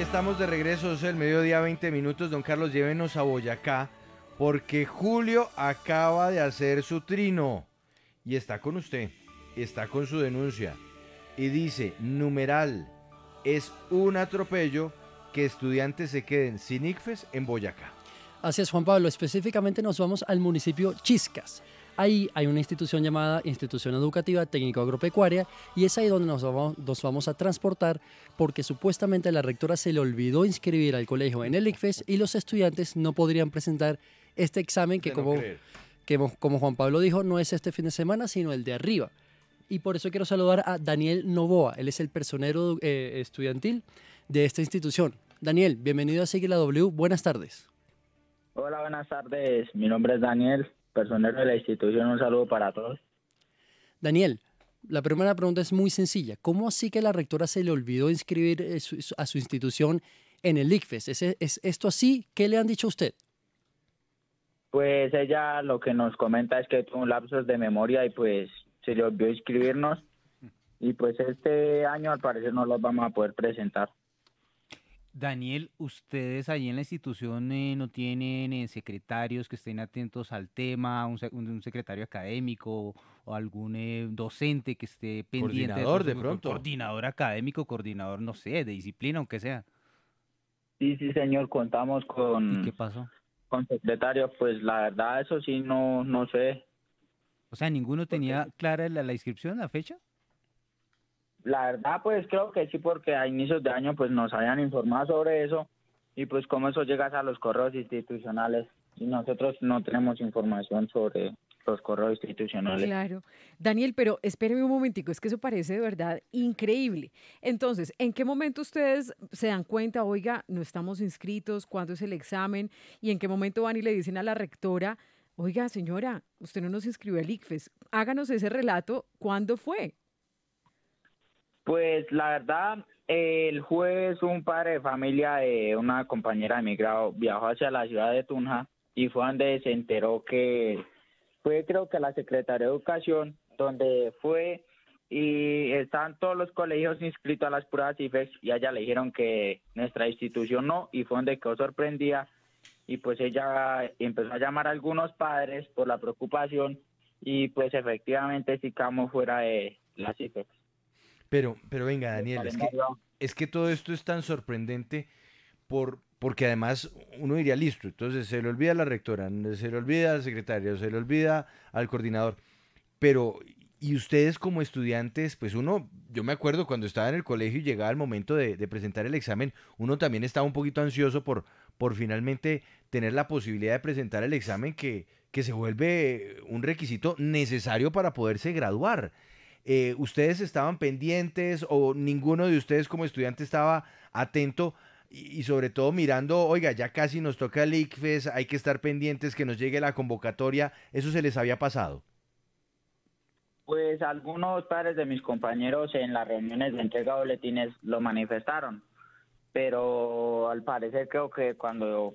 Estamos de regreso, es el mediodía 20 minutos. Don Carlos, llévenos a Boyacá porque Julio acaba de hacer su trino y está con usted, está con su denuncia y dice, numeral, es un atropello que estudiantes se queden sin ICFES en Boyacá. Así es, Juan Pablo. Específicamente nos vamos al municipio Chiscas. Ahí hay una institución llamada Institución Educativa Técnico Agropecuaria y es ahí donde nos vamos, nos vamos a transportar porque supuestamente la rectora se le olvidó inscribir al colegio en el ICFES y los estudiantes no podrían presentar este examen que, como, que como Juan Pablo dijo, no es este fin de semana, sino el de arriba. Y por eso quiero saludar a Daniel Novoa, él es el personero eh, estudiantil de esta institución. Daniel, bienvenido a Sigue la W, buenas tardes. Hola, buenas tardes. Mi nombre es Daniel personeros de la institución, un saludo para todos. Daniel, la primera pregunta es muy sencilla. ¿Cómo así que la rectora se le olvidó inscribir eh, a su institución en el ICFES? ¿Es, esto así? ¿Qué le han dicho a usted? Pues ella lo que nos comenta es que tuvo un lapsus de memoria y pues se le olvidó inscribirnos. Mm. Y pues este año al parecer no los vamos a poder presentar. Daniel, ¿ustedes allí en la institución eh, no tienen eh, secretarios que estén atentos al tema, un, secretario académico o algún eh, docente que esté pendiente? Coordinador de, pronto. Coordinador académico, coordinador, no sé, de disciplina, aunque sea. Sí, sí, señor, contamos con... ¿Y qué pasó? Con secretario, pues la verdad, eso sí, no, no sé. O sea, ¿ninguno tenía clara la inscripción, la fecha? la verdad, pues creo que sí, porque a inicios de año pues nos hayan informado sobre eso y pues como eso llegas a los correos institucionales y nosotros no tenemos información sobre los correos institucionales. Claro. Daniel, pero espéreme un momentico, es que eso parece de verdad increíble. Entonces, ¿en qué momento ustedes se dan cuenta, oiga, no estamos inscritos, cuándo es el examen y en qué momento van y le dicen a la rectora, oiga, señora, usted no nos inscribió al ICFES, háganos ese relato, ¿cuándo fue? Pues la verdad, el jueves un padre de familia de una compañera de grado viajó hacia la ciudad de Tunja y fue donde se enteró que fue creo que la Secretaría de Educación donde fue y están todos los colegios inscritos a las pruebas CIFEX y allá le dijeron que nuestra institución no y fue donde quedó sorprendida y pues ella empezó a llamar a algunos padres por la preocupación y pues efectivamente sí fuera de las CIFEX. Pero, pero venga, Daniel, es que, todo esto es tan sorprendente por, porque además uno diría, listo, entonces se le olvida a la rectora, se le olvida al secretario, se le olvida al coordinador, pero y ustedes como estudiantes, pues uno, yo me acuerdo cuando estaba en el colegio y llegaba el momento de, de, presentar el examen, uno también estaba un poquito ansioso por, por finalmente tener la posibilidad de presentar el examen que, que se vuelve un requisito necesario para poderse graduar. Eh, ustedes estaban pendientes o ninguno de ustedes como estudiante estaba atento y, sobre todo mirando, oiga, ya casi nos toca el ICFES, hay que estar pendientes que nos llegue la convocatoria, ¿eso se les había pasado? Pues algunos padres de mis compañeros en las reuniones de entrega de boletines lo manifestaron, pero al parecer creo que cuando,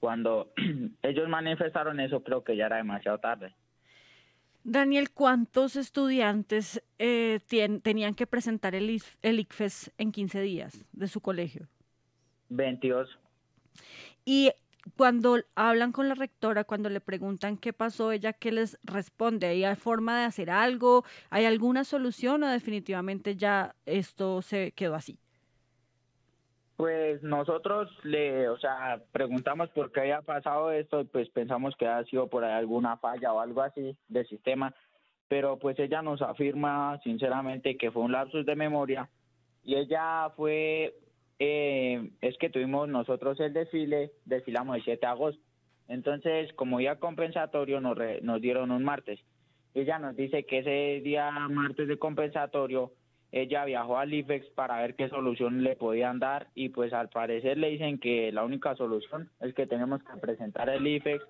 cuando ellos manifestaron eso creo que ya era demasiado tarde. Daniel, ¿cuántos estudiantes eh, tenían que presentar el, el ICFES en 15 días de su colegio? 22. Y cuando hablan con la rectora, cuando le preguntan qué pasó, ella qué les responde, ¿hay forma de hacer algo? ¿Hay alguna solución o definitivamente ya esto se quedó así? Pues nosotros le, o sea, preguntamos por qué había pasado esto pues pensamos que ha sido por alguna falla o algo así del sistema, pero pues ella nos afirma sinceramente que fue un lapsus de memoria y ella fue, eh, es que tuvimos nosotros el desfile, desfilamos el 7 de agosto, entonces como día compensatorio nos dieron un martes, ella nos dice que ese día martes de compensatorio ella viajó al IFEX para ver qué solución le podían dar y pues al parecer le dicen que la única solución es que tenemos que presentar el IFEX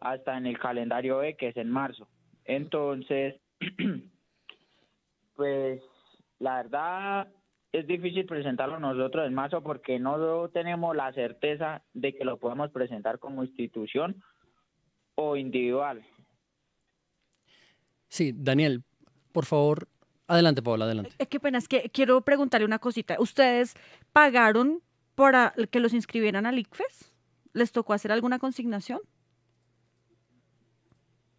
hasta en el calendario B, que es en marzo. Entonces, pues la verdad es difícil presentarlo nosotros en marzo porque no tenemos la certeza de que lo podemos presentar como institución o individual. Sí, Daniel, por favor, Adelante, Paola, adelante. Es que pena, es que quiero preguntarle una cosita. ¿Ustedes pagaron para que los inscribieran al ICFES? ¿Les tocó hacer alguna consignación?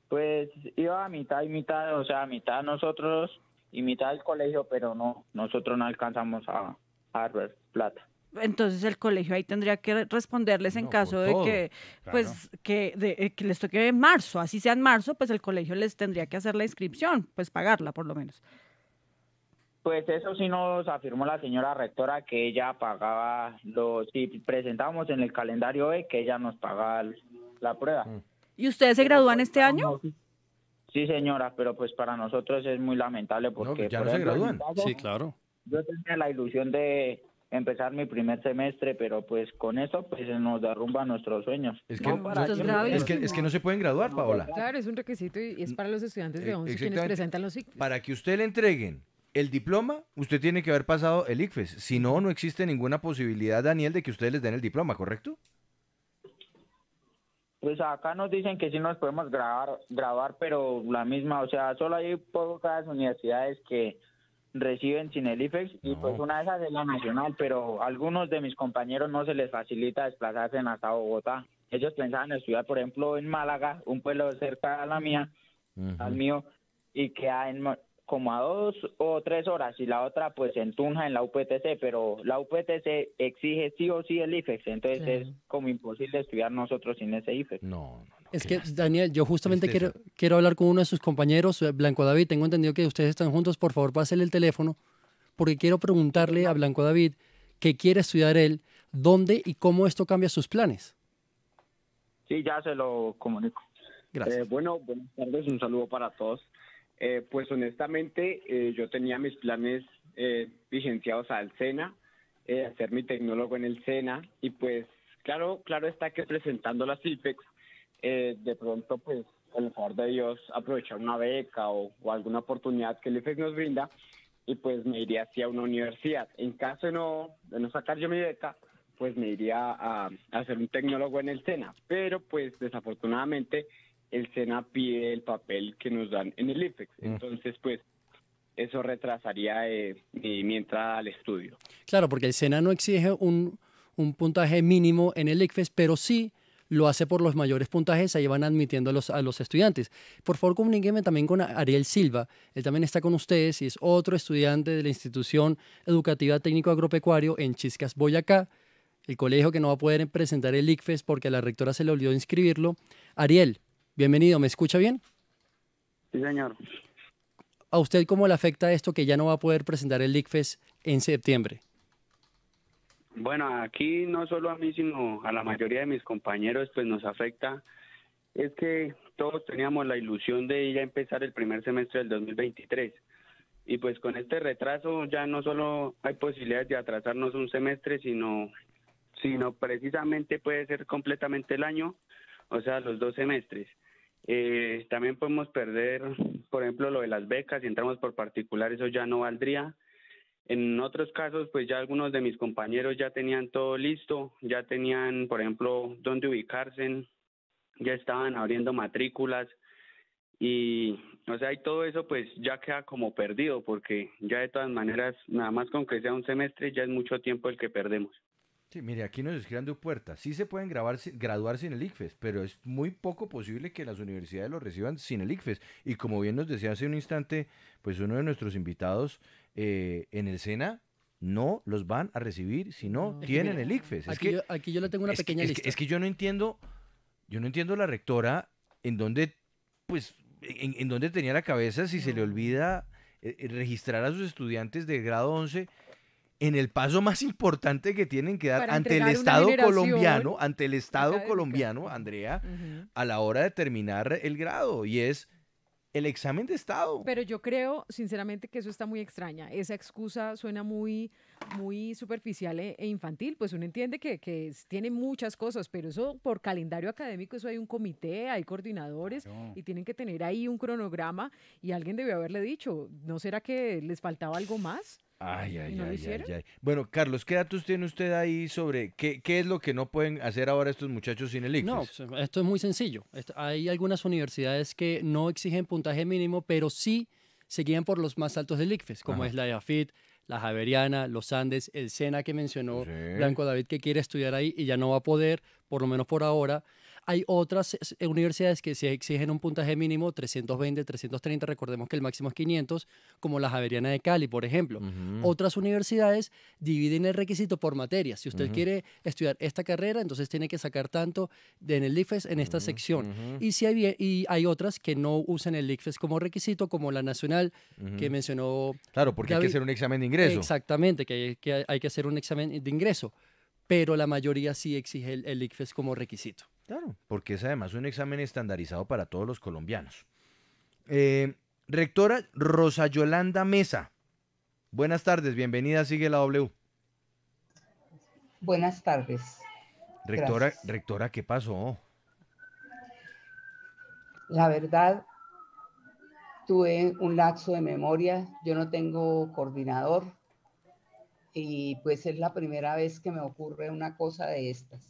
Pues iba a mitad y mitad, o sea, a mitad nosotros y mitad del colegio, pero no, nosotros no alcanzamos a, a plata entonces el colegio ahí tendría que responderles en caso de que pues que, de, eh, que, les toque en marzo así sea en marzo pues el colegio les tendría que hacer la inscripción pues pagarla por lo menos pues eso sí nos afirmó la señora rectora que ella pagaba los, si presentábamos en el calendario que ella nos pagaba la prueba. Mm. ¿Y ustedes se gradúan este año? Sí, señora, pero pues para nosotros es muy lamentable porque... ya no se gradúan. sí, claro. Yo tenía la ilusión de empezar mi primer semestre, pero pues con eso pues nos derrumba nuestros sueños. Es que no, no se pueden graduar, Paola. Claro, es un requisito y es para los estudiantes de 11 eh, quienes presentan los ciclos. Para que usted le entreguen el diploma, usted tiene que haber pasado el ICFES. Si no, no existe ninguna posibilidad, Daniel, de que ustedes les den el diploma, ¿correcto? Pues acá nos dicen que sí nos podemos grabar, grabar, pero la misma, o sea, solo hay pocas universidades que reciben sin el IFEX y pues una de esas es la nacional, pero a algunos de mis compañeros no se les facilita desplazarse hasta Bogotá. Ellos pensaban estudiar, por ejemplo, en Málaga, un pueblo cerca a la mía, al mío, y que en, como a dos o tres horas y la otra pues en Tunja, en la UPTC, pero la UPTC exige sí o sí el IFEX, entonces es como imposible estudiar nosotros sin ese IFEX. No, Es que Daniel, yo justamente quiero, quiero hablar con uno de sus compañeros, eh, Blanco David, tengo entendido que ustedes están juntos, por favor pásenle el teléfono, porque quiero preguntarle a Blanco David que quiere estudiar él, dónde y cómo esto cambia sus planes. Sí, ya se lo comunico. Gracias. Eh, bueno, buenas tardes, un saludo para todos. Eh, pues honestamente eh, yo tenía mis planes eh, vigenciados al SENA, hacer mi tecnólogo en el SENA y pues claro, claro está que presentando las IPEX, de pronto pues con el favor de Dios aprovechar una beca o, alguna oportunidad que el IFEX nos brinda y pues me iría hacia una universidad. En caso de no, no sacar yo mi beca, pues me iría a, a hacer un tecnólogo en el SENA, pero pues desafortunadamente el SENA pide el papel que nos dan en el ICFES. Entonces, pues, eso retrasaría eh, mi, entrada al estudio. Claro, porque el SENA no exige un, puntaje mínimo en el ICFES, pero sí lo hace por los mayores puntajes, ahí van admitiendo a los, a los estudiantes. Por favor, comuníqueme también con Ariel Silva, él también está con ustedes y es otro estudiante de la Institución Educativa Técnico Agropecuario en Chiscas, Boyacá, el colegio que no va a poder presentar el ICFES porque a la rectora se le olvidó inscribirlo. Ariel, Bienvenido, ¿me escucha bien? Sí, señor. ¿A usted cómo le afecta esto que ya no va a poder presentar el LICFES en septiembre? Bueno, aquí no solo a mí, sino a la mayoría de mis compañeros, pues nos afecta. Es que todos teníamos la ilusión de ya empezar el primer semestre del 2023. Y pues con este retraso ya no solo hay posibilidades de atrasarnos un semestre, sino, sino precisamente puede ser completamente el año, o sea, los dos semestres. Eh, también podemos perder, por ejemplo, lo de las becas, si entramos por particular, eso ya no valdría. En otros casos, pues ya algunos de mis compañeros ya tenían todo listo, ya tenían, por ejemplo, dónde ubicarse, ya estaban abriendo matrículas y, o sea, y todo eso pues ya queda como perdido porque ya de todas maneras, nada más con que sea un semestre, ya es mucho tiempo el que perdemos. Sí, mire, aquí nos escriban de puerta. Sí se pueden grabar, graduar sin el ICFES, pero es muy poco posible que las universidades lo reciban sin el ICFES. Y como bien nos decía hace un instante, pues uno de nuestros invitados eh, en el SENA no los van a recibir si no, tienen el ICFES. Es aquí, que, yo, aquí yo le tengo una pequeña lista. Es que, yo no entiendo, yo no entiendo la rectora en dónde, pues, en, dónde tenía la cabeza si se le olvida eh, eh, registrar a sus estudiantes de grado 11 en el paso más importante que tienen que dar ante el Estado colombiano, ante el Estado colombiano, Andrea, a la hora de terminar el grado, y es el examen de Estado. Pero yo creo, sinceramente, que eso está muy extraña. Esa excusa suena muy, muy superficial e, e infantil. Pues uno entiende que, tiene muchas cosas, pero eso por calendario académico, eso hay un comité, hay coordinadores y tienen que tener ahí un cronograma. Y alguien debió haberle dicho, ¿no será que les faltaba algo más? Ay, ay, ay, ay, Bueno, Carlos, ¿qué datos tiene usted ahí sobre qué, qué, es lo que no pueden hacer ahora estos muchachos sin el ICFES? No, pues, esto es muy sencillo. hay algunas universidades que no exigen puntaje mínimo, pero sí se guían por los más altos del ICFES, como es la de la Javeriana, los Andes, el SENA que mencionó Blanco David que quiere estudiar ahí y ya no va a poder, por lo menos por ahora. Hay otras eh, eh, universidades que se exigen un puntaje mínimo 320, 330, recordemos que el máximo es 500, como la Javeriana de Cali, por ejemplo. Otras universidades dividen el requisito por materias. Si usted quiere estudiar esta carrera, entonces tiene que sacar tanto en el ICFES en esta sección. y, si hay, y hay otras que no usan el ICFES como requisito, como la nacional que mencionó. Claro, porque hay que hacer un examen de ingreso. Exactamente, que hay, que hacer un examen de ingreso pero la mayoría sí exige el ICFES como requisito. Claro, porque es además un examen estandarizado para todos los colombianos. Eh, rectora Rosa Yolanda Mesa. Buenas tardes, bienvenida, sigue la W. Buenas tardes. Rectora, rectora, ¿qué pasó? La verdad, tuve un lapso de memoria, yo no tengo coordinador y pues es la primera vez que me ocurre una cosa de estas.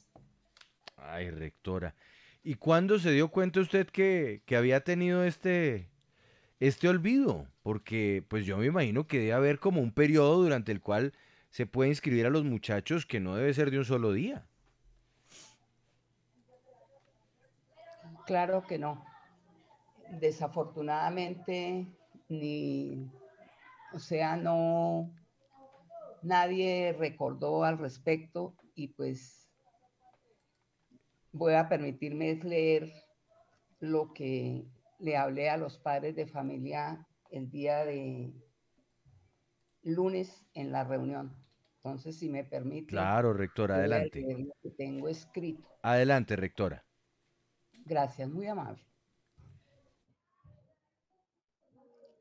Ay, rectora. ¿Y cuándo se dio cuenta usted que, había tenido este, este olvido? Porque pues yo me imagino que debe haber como un periodo durante el cual se puede inscribir a los muchachos que no debe ser de un solo día. Claro que no. Desafortunadamente, ni, o sea, no, nadie recordó al respecto y pues voy a permitirme leer lo que le hablé a los padres de familia el día de lunes en la reunión. Entonces, si me permite. Claro, rectora, adelante. Lo que tengo escrito. Adelante, rectora. Gracias, muy amable.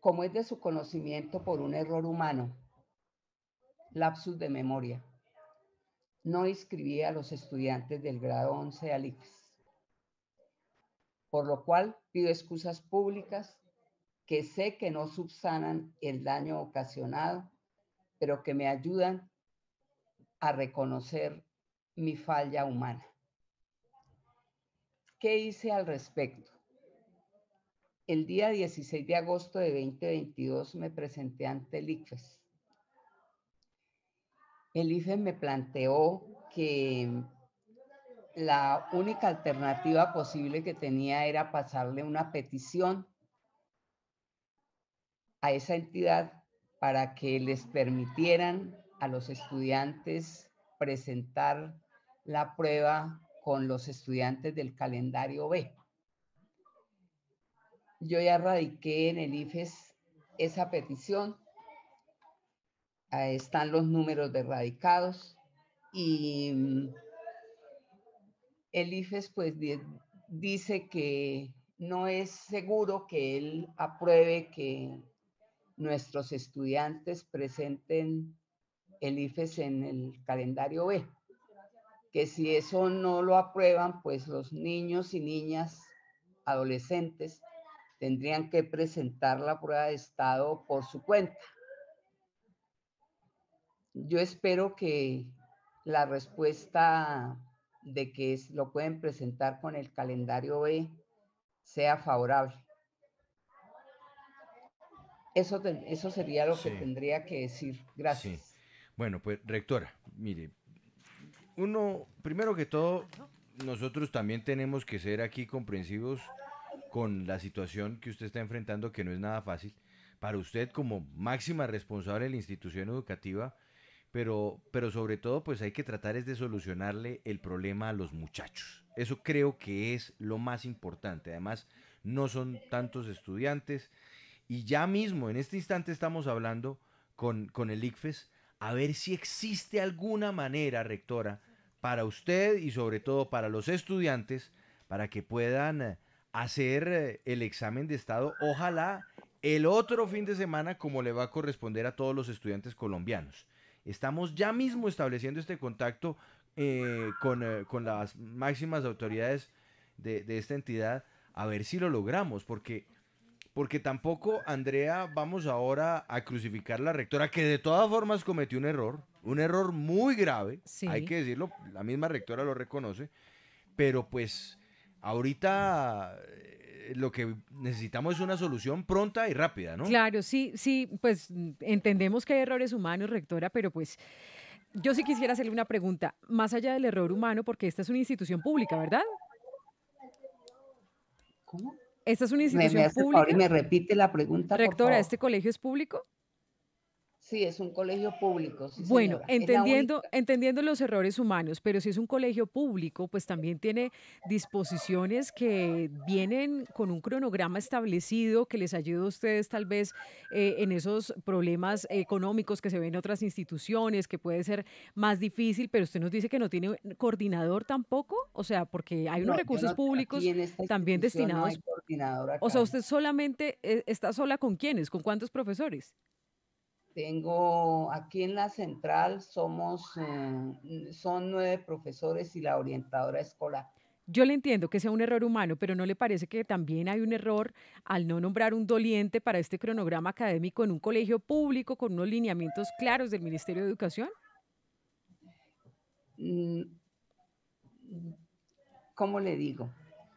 Como es de su conocimiento por un error humano, lapsus de memoria, no inscribí a los estudiantes del grado 11 al LICFES. por lo cual pido excusas públicas que sé que no subsanan el daño ocasionado, pero que me ayudan a reconocer mi falla humana. ¿Qué hice al respecto? El día 16 de agosto de 2022 me presenté ante el el IFE me planteó que la única alternativa posible que tenía era pasarle una petición a esa entidad para que les permitieran a los estudiantes presentar la prueba con los estudiantes del calendario B. Yo ya radiqué en el IFES esa petición eh, están los números de radicados y mm, el IFES pues dice que no es seguro que él apruebe que nuestros estudiantes presenten el IFES en el calendario B, que si eso no lo aprueban, pues los niños y niñas adolescentes tendrían que presentar la prueba de estado por su cuenta yo espero que la respuesta de que lo pueden presentar con el calendario B sea favorable. Eso, sería lo que tendría que decir. Gracias. Bueno, pues rectora, mire, uno, primero que todo, nosotros también tenemos que ser aquí comprensivos con la situación que usted está enfrentando, que no es nada fácil. Para usted como máxima responsable de la institución educativa, pero, pero sobre todo pues hay que tratar de solucionarle el problema a los muchachos. Eso creo que es lo más importante. Además, no son tantos estudiantes y ya mismo en este instante estamos hablando con, con el ICFES a ver si existe alguna manera, rectora, para usted y sobre todo para los estudiantes, para que puedan eh, hacer eh, el examen de estado, ojalá el otro fin de semana como le va a corresponder a todos los estudiantes colombianos. Estamos ya mismo estableciendo este contacto eh, eh, con, las máximas autoridades de, esta entidad a ver si lo logramos, porque, porque tampoco, Andrea, vamos ahora a crucificar a la rectora, que de todas formas cometió un error, un error muy grave, hay que decirlo, la misma rectora lo reconoce, pero pues Ahorita eh, lo que necesitamos es una solución pronta y rápida, ¿no? Claro, sí, sí, pues entendemos que hay errores humanos, rectora, pero pues yo sí quisiera hacerle una pregunta, más allá del error humano, porque esta es una institución pública, ¿verdad? ¿Cómo? Esta es una institución pública. me repite la pregunta. Rectora, ¿este colegio es público? Sí, es un colegio público. bueno, entendiendo, entendiendo los errores humanos, pero si es un colegio público, pues también tiene disposiciones que vienen con un cronograma establecido que les ayuda a ustedes tal vez eh, en esos problemas económicos que se ven en otras instituciones, que puede ser más difícil, pero usted nos dice que no tiene coordinador tampoco, o sea, porque hay unos recursos públicos también destinados. No o sea, usted solamente eh, está sola con quiénes, con cuántos profesores. Tengo aquí en la central, somos, eh, son nueve profesores y la orientadora escolar. Yo le entiendo que sea un error humano, pero ¿no le parece que también hay un error al no nombrar un doliente para este cronograma académico en un colegio público con unos lineamientos claros del Ministerio de Educación? Mm, ¿Cómo le digo?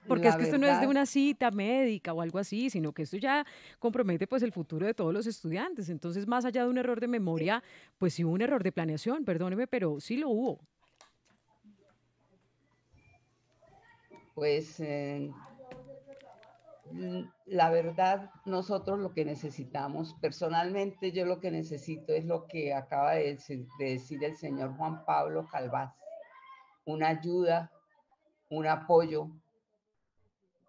Porque es que esto no es de una cita médica o algo así, sino que esto ya compromete pues el futuro de todos los estudiantes. Entonces, más allá de un error de memoria, pues sí hubo un error de planeación, perdóneme, pero sí lo hubo. Pues eh, la verdad, nosotros lo que necesitamos, personalmente yo lo que necesito es lo que acaba de decir, el señor Juan Pablo Calvás, una ayuda, un apoyo,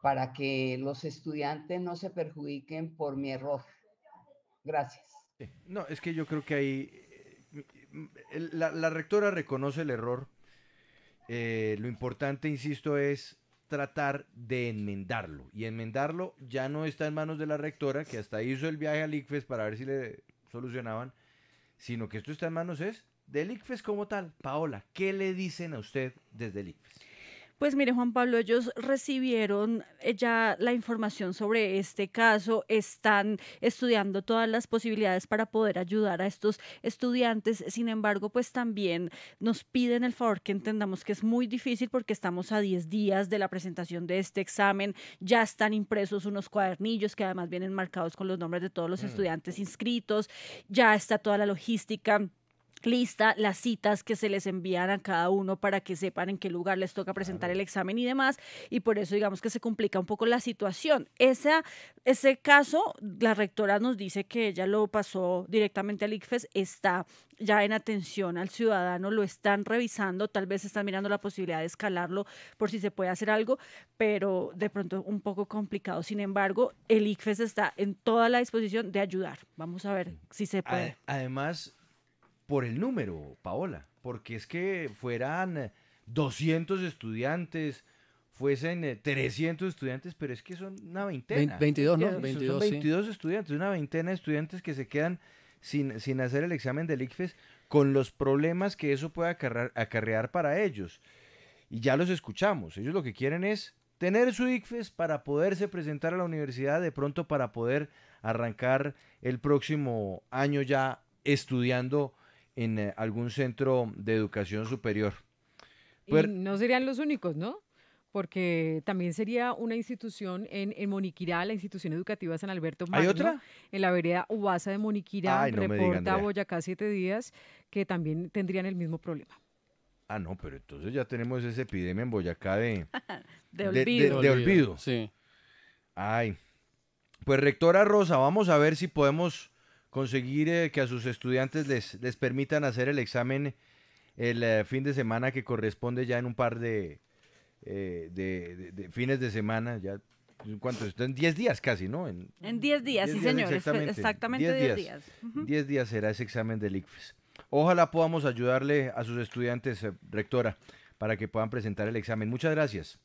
para que los estudiantes no se perjudiquen por mi error. Gracias. No, es que yo creo que ahí eh, la, rectora reconoce el error. Eh, lo importante, insisto, es tratar de enmendarlo. Y enmendarlo ya no está en manos de la rectora, que hasta hizo el viaje al ICFES para ver si le solucionaban, sino que esto está en manos es del ICFES como tal. Paola, ¿qué le dicen a usted desde el ICFES? Pues mire, Juan Pablo, ellos recibieron eh, ya la información sobre este caso, están estudiando todas las posibilidades para poder ayudar a estos estudiantes, sin embargo, pues también nos piden el favor que entendamos que es muy difícil porque estamos a 10 días de la presentación de este examen, ya están impresos unos cuadernillos que además vienen marcados con los nombres de todos los mm. estudiantes inscritos, ya está toda la logística lista las citas que se les envían a cada uno para que sepan en qué lugar les toca presentar el examen y demás. Y por eso digamos que se complica un poco la situación. ese caso, la rectora nos dice que ella lo pasó directamente al ICFES, está ya en atención al ciudadano, lo están revisando, tal vez están mirando la posibilidad de escalarlo por si se puede hacer algo, pero de pronto un poco complicado. Sin embargo, el ICFES está en toda la disposición de ayudar. Vamos a ver si se puede. Además, por el número, Paola, porque es que fueran 200 estudiantes, fuesen 300 eh, estudiantes, pero es que son una veintena. 22, ¿no? 22, 22 estudiantes, una veintena de estudiantes que se quedan sin, sin hacer el examen del ICFES con los problemas que eso puede acarrear, acarrear para ellos. Y ya los escuchamos, ellos lo que quieren es tener su ICFES para poderse presentar a la universidad de pronto para poder arrancar el próximo año ya estudiando en eh, algún centro de educación superior. no serían los únicos, ¿no? porque también sería una institución en, Moniquirá, la institución educativa San Alberto Magno, ¿Hay otra? en la vereda Ubasa de Moniquirá, reporta Boyacá Siete Días, que también tendrían el mismo problema. Ah, no, pero entonces ya tenemos esa epidemia en Boyacá de, de, olvido. de, olvido. Sí. Ay. Pues rectora Rosa, vamos a ver si podemos conseguir eh, que a sus estudiantes les, permitan hacer el examen el eh, fin de semana que corresponde ya en un par de, eh, de, fines de semana, ya ¿Cuánto? En 10 días casi, ¿no? En 10 días, sí, señor. Exactamente 10 días. 10 días. será ese examen del ICFES. Ojalá podamos ayudarle a sus estudiantes, rectora, para que puedan presentar el examen. Muchas gracias.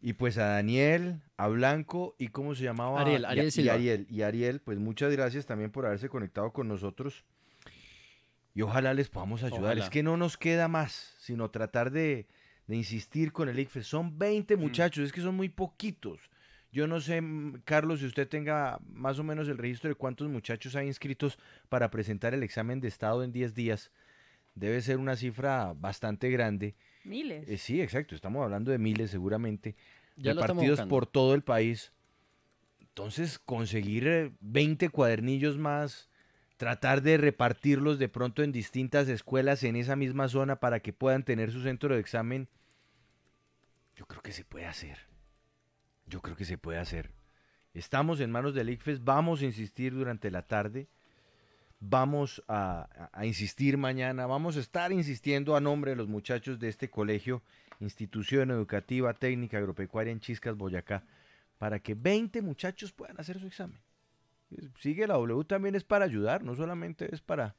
Y pues a Daniel, a Blanco y cómo se llamaba Ariel, Ariel y, Ariel. Y Ariel, pues muchas gracias también por haberse conectado con nosotros. Y ojalá les podamos ayudar. Es que no nos queda más, sino tratar de, insistir con el ICFES. Son 20 mm. muchachos, es que son muy poquitos. Yo no sé, mm, Carlos, si usted tenga más o menos el registro de cuántos muchachos hay inscritos para presentar el examen de estado en 10 días. Debe ser una cifra bastante grande. Miles. Eh, sí, exacto, estamos hablando de miles seguramente ya de partidos por todo el país. Entonces, conseguir 20 eh, cuadernillos más, tratar de repartirlos de pronto en distintas escuelas en esa misma zona para que puedan tener su centro de examen, yo creo que se puede hacer. Yo creo que se puede hacer. Estamos en manos del ICFES, vamos a insistir durante la tarde vamos a, insistir mañana, vamos a estar insistiendo a nombre de los muchachos de este colegio, institución educativa técnica agropecuaria en Chiscas, Boyacá, para que 20 muchachos puedan hacer su examen. Sigue la W también es para ayudar, no solamente es para,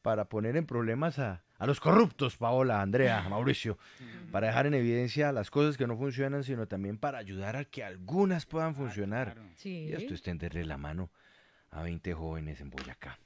para poner en problemas a, los corruptos, Paola, Andrea, Mauricio, para dejar en evidencia las cosas que no funcionan, sino también para ayudar a que algunas puedan ah, funcionar. Y esto es tenderle la mano a 20 jóvenes en Boyacá.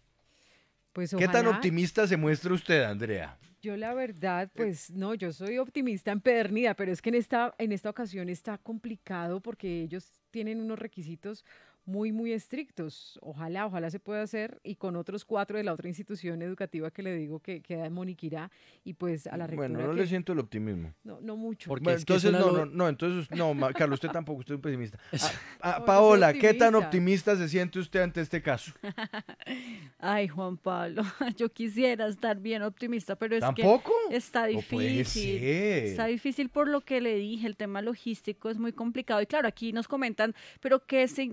Pues ¿Qué tan optimista se muestra usted, Andrea? Yo la verdad, eh, pues no, yo soy optimista en empedernida, pero es que en esta, en esta ocasión está complicado porque ellos tienen unos requisitos muy, muy estrictos. Ojalá, ojalá se pueda hacer. Y con otros cuatro de la otra institución educativa que le digo que queda en Moniquirá y pues a la rectora. Bueno, no le siento el optimismo. No, no mucho. entonces, no, no, no, entonces, no, Carlos, usted tampoco, usted es un pesimista. Ah, ah, Paola, ¿qué tan optimista se siente usted ante este caso? Ay, Juan Pablo, yo quisiera estar bien optimista, pero es ¿Tampoco? que está difícil. Está difícil por lo que le dije, el tema logístico es muy complicado. Y claro, aquí nos comentan, pero ¿qué, se,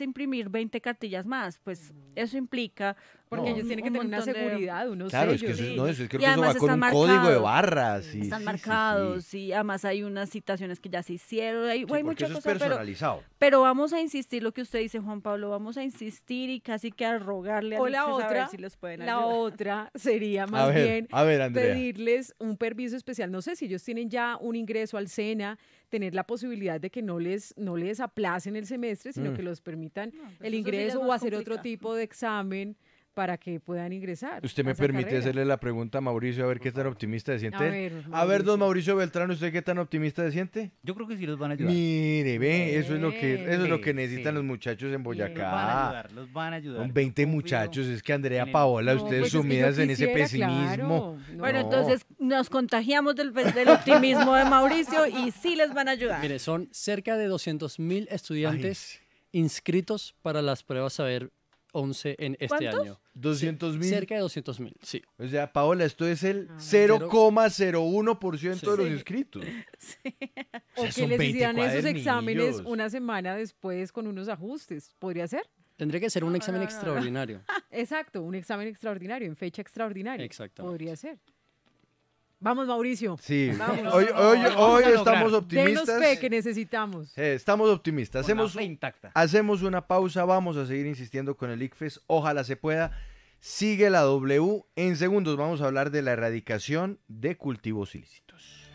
imprimir 20 cartillas más, pues eso implica... Porque ellos tienen que tener una seguridad, de... unos claro, es que va con un código de barras. Y, están marcados y además hay unas citaciones que ya se hicieron, hay, muchas cosas. personalizado. Pero, vamos a insistir lo que usted dice, Juan Pablo, vamos a insistir y casi que a rogarle a, la otra, si los pueden ayudar. La otra sería más bien pedirles un permiso especial. No sé si ellos tienen ya un ingreso al SENA, tener la posibilidad de que no les, no les aplacen el semestre, sino mm. que los permitan pues el ingreso o hacer otro tipo de examen para que puedan ingresar. ¿Usted me permite hacerle la pregunta a Mauricio a ver qué tan optimista se siente? A ver, don Mauricio Beltrán, ¿usted qué tan optimista se siente? Yo creo que sí los van a ayudar. Mire, ve, eso es lo que es lo que necesitan los muchachos en Boyacá. Los van a ayudar, los van a ayudar. Son 20 muchachos, es que Andrea Paola, ustedes pues sumidas en ese pesimismo. Bueno, entonces nos contagiamos pues, del, optimismo de Mauricio y sí les van a ayudar. Mire, son cerca de 200 mil estudiantes inscritos para las pruebas a ver. 11 en este año. 200 mil. Cerca de 200 mil, sí. O sea, Paola, esto es el 0,01% ah. de los inscritos. Sí. O, que les hicieran esos exámenes una semana después con unos ajustes. ¿Podría ser? Tendría que ser un ah. examen extraordinario. Exacto, un examen extraordinario, en fecha extraordinaria. Exacto. Podría ser. Vamos, Mauricio. Sí, hoy, eh, estamos optimistas. que necesitamos. estamos optimistas. Hacemos, hacemos una pausa, vamos a seguir insistiendo con el ICFES. Ojalá se pueda. Sigue la W. En segundos vamos a hablar de la erradicación de cultivos ilícitos.